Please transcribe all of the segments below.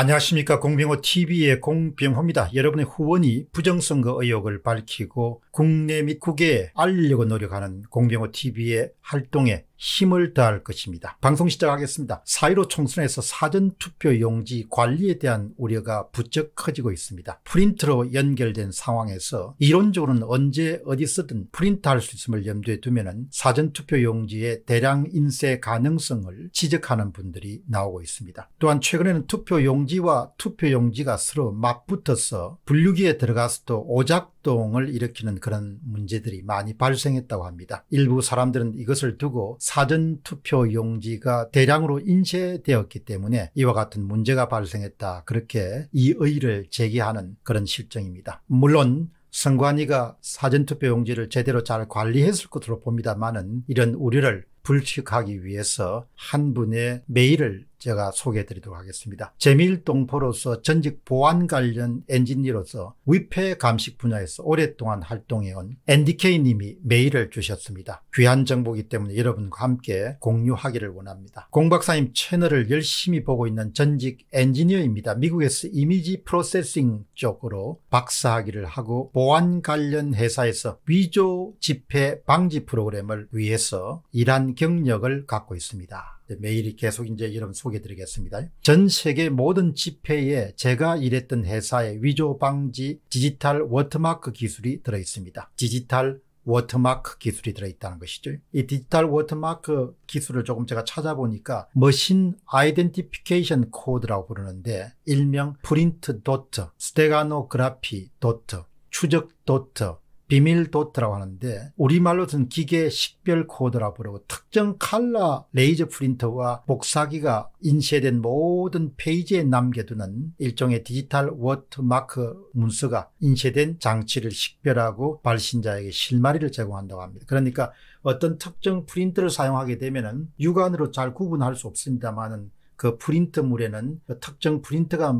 안녕하십니까 공병호TV의 공병호입니다. 여러분의 후원이 부정선거 의혹을 밝히고 국내 및 국외에 알리려고 노력하는 공병호TV의 활동에 힘을 다할 것입니다. 방송 시작하겠습니다. 4 1 5 총선에서 사전투표 용지 관리에 대한 우려가 부쩍 커지고 있습니다. 프린트로 연결된 상황에서 이론적으로는 언제 어디서든 프린트할 수 있음을 염두에 두면 사전투표 용지의 대량 인쇄 가능성을 지적하는 분들이 나오고 있습니다. 또한 최근에는 투표 용지와 투표 용지가 서로 맞붙어서 분류기에 들어가서도 오작 합동을 일으키는 그런 문제들이 많이 발생했다고 합니다. 일부 사람들은 이것을 두고 사전투표 용지가 대량으로 인쇄되었기 때문에 이와 같은 문제가 발생했다 그렇게 이의를 의 제기하는 그런 실정입니다. 물론 선관위가 사전투표 용지를 제대로 잘 관리했을 것으로 봅니다만은 이런 우려를 불식하기 위해서 한 분의 메일을 제가 소개해 드리도록 하겠습니다. 재밀 동포로서 전직 보안 관련 엔지니어로서 위패 감식 분야에서 오랫동안 활동해 온 NDK님이 메일을 주셨습니다. 귀한 정보기 이 때문에 여러분과 함께 공유하기를 원합니다. 공박사님 채널을 열심히 보고 있는 전직 엔지니어입니다. 미국에서 이미지 프로세싱 쪽으로 박사학위를 하고 보안 관련 회사에서 위조 집회 방지 프로그램을 위해서 일한 경력을 갖고 있습니다. 매일이 계속 이제 이름 소개드리겠습니다. 해전 세계 모든 집회에 제가 일했던 회사의 위조 방지 디지털 워터마크 기술이 들어 있습니다. 디지털 워터마크 기술이 들어있다는 것이죠. 이 디지털 워터마크 기술을 조금 제가 찾아보니까 머신 아이덴티피케이션 코드라고 부르는데 일명 프린트 도트, 스테가노그라피 도트, 추적 도트, 비밀 도트라고 하는데 우리말로 는 기계 식별 코드라고 부르고 특정 칼라 레이저 프린터와 복사기가 인쇄된 모든 페이지에 남겨두는 일종의 디지털 워트마크 문서가 인쇄된 장치를 식별하고 발신자에게 실마리를 제공한다고 합니다. 그러니까 어떤 특정 프린트를 사용하게 되면 육안으로 잘 구분할 수 없습니다만은 그 프린트물에는 특정 프린트가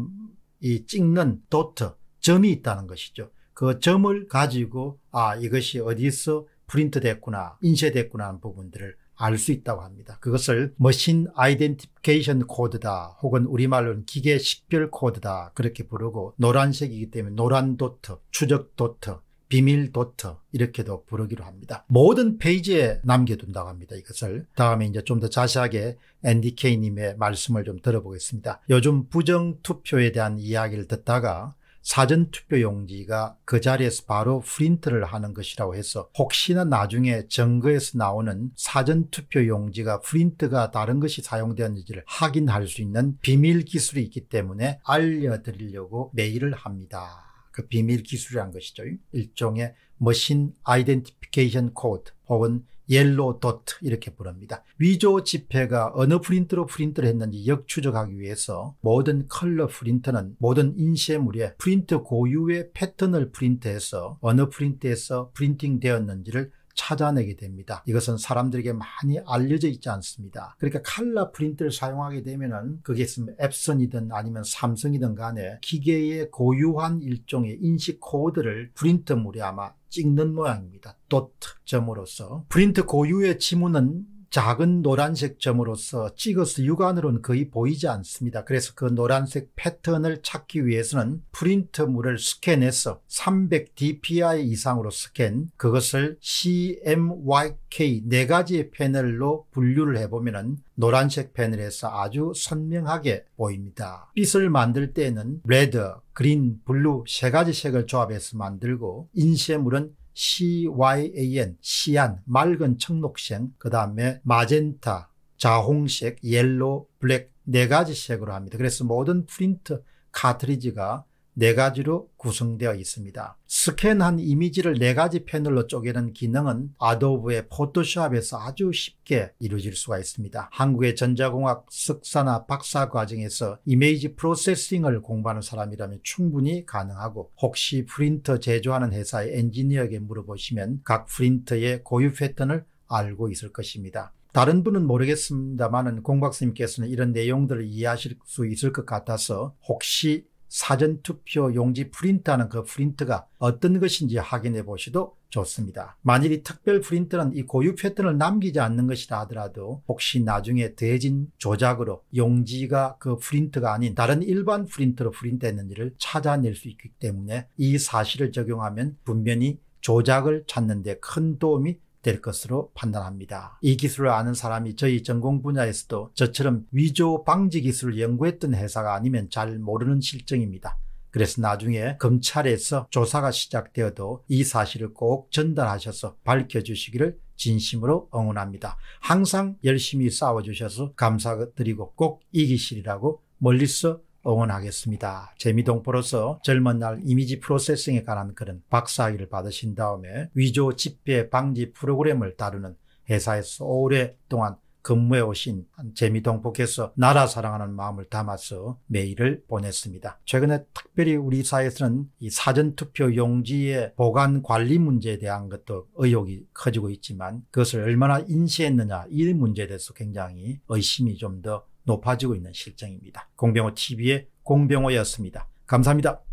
이 찍는 도트 점이 있다는 것이죠. 그 점을 가지고 아 이것이 어디서 프린트 됐구나 인쇄됐구나 하는 부분들을 알 수 있다고 합니다. 그것을 머신 아이덴티피케이션 코드다 혹은 우리말로는 기계 식별 코드다 그렇게 부르고 노란색이기 때문에 노란 도트, 추적 도트, 비밀 도트 이렇게도 부르기로 합니다. 모든 페이지에 남겨둔다고 합니다. 이것을 다음에 이제 좀 더 자세하게 앤디케이님의 말씀을 좀 들어보겠습니다. 요즘 부정 투표에 대한 이야기를 듣다가 사전투표 용지가 그 자리에서 바로 프린트를 하는 것이라고 해서 혹시나 나중에 정거에서 나오는 사전투표 용지가 프린트가 다른 것이 사용되었는지를 확인할 수 있는 비밀 기술이 있기 때문에 알려드리려고 메일을 합니다. 그 비밀 기술이란 것이죠. 일종의 머신 아이덴티피케이션 코드 혹은 옐로 도트 이렇게 부릅니다. 위조 지폐가 어느 프린트로 프린트를 했는지 역추적하기 위해서 모든 컬러 프린트는 모든 인쇄물에 프린트 고유의 패턴을 프린트해서 어느 프린트에서 프린팅 되었는지를 찾아내게 됩니다. 이것은 사람들에게 많이 알려져 있지 않습니다. 그러니까 칼라 프린트를 사용하게 되면은 그게 있으면 앱슨이든 아니면 삼성이든 간에 기계의 고유한 일종의 인식 코드를 프린트물이 아마 찍는 모양입니다. 도트 점으로서 프린트 고유의 지문은 작은 노란색 점으로서 찍어서 육안으로는 거의 보이지 않습니다. 그래서 그 노란색 패턴을 찾기 위해서는 프린트물을 스캔해서 300dpi 이상으로 스캔 그것을 CMYK 네 가지의 패널로 분류를 해보면 노란색 패널에서 아주 선명하게 보입니다. 빛을 만들 때는 레드, 그린, 블루 세 가지 색을 조합해서 만들고 인쇄물은 CYAN, 시안, 맑은 청록색, 그 다음에 마젠타, 자홍색, 옐로, 블랙 네 가지 색으로 합니다. 그래서 모든 프린트 카트리지가 네 가지로 구성되어 있습니다. 스캔한 이미지를 네 가지 패널로 쪼개는 기능은 아도브의 포토샵에서 아주 쉽게 이루어질 수가 있습니다. 한국의 전자공학 석사나 박사 과정에서 이미지 프로세싱을 공부하는 사람이라면 충분히 가능하고 혹시 프린터 제조하는 회사의 엔지니어에게 물어보시면 각 프린터의 고유 패턴을 알고 있을 것입니다. 다른 분은 모르겠습니다만은 공박사님께서는 이런 내용들을 이해하실 수 있을 것 같아서 혹시 사전투표 용지 프린트하는 그 프린트가 어떤 것인지 확인해 보시도 좋습니다. 만일 이 특별 프린트는 이 고유 패턴을 남기지 않는 것이라 하더라도 혹시 나중에 대진 조작으로 용지가 그 프린트가 아닌 다른 일반 프린트로 프린트했는지를 찾아낼 수 있기 때문에 이 사실을 적용하면 분명히 조작을 찾는 데 큰 도움이 될 것으로 판단합니다. 이 기술을 아는 사람이 저희 전공 분야에서도 저처럼 위조 방지 기술을 연구했던 회사가 아니면 잘 모르는 실정입니다. 그래서 나중에 검찰에서 조사가 시작되어도 이 사실을 꼭 전달하셔서 밝혀주시기를 진심으로 응원합니다. 항상 열심히 싸워주셔서 감사드리고 꼭 이기시리라고 멀리서 응원하겠습니다. 재미동포로서 젊은 날 이미지 프로세싱에 관한 그런 박사학위를 받으신 다음에 위조 집회 방지 프로그램을 다루는 회사에서 오랫동안 근무해 오신 재미동포께서 나라 사랑하는 마음을 담아서 메일을 보냈습니다. 최근에 특별히 우리 사회에서는 이 사전투표 용지의 보관 관리 문제에 대한 것도 의혹이 커지고 있지만 그것을 얼마나 인시했느냐 이 문제에 대해서 굉장히 의심이 좀더 높아지고 있는 실정입니다. 공병호 TV의 공병호였습니다. 감사합니다.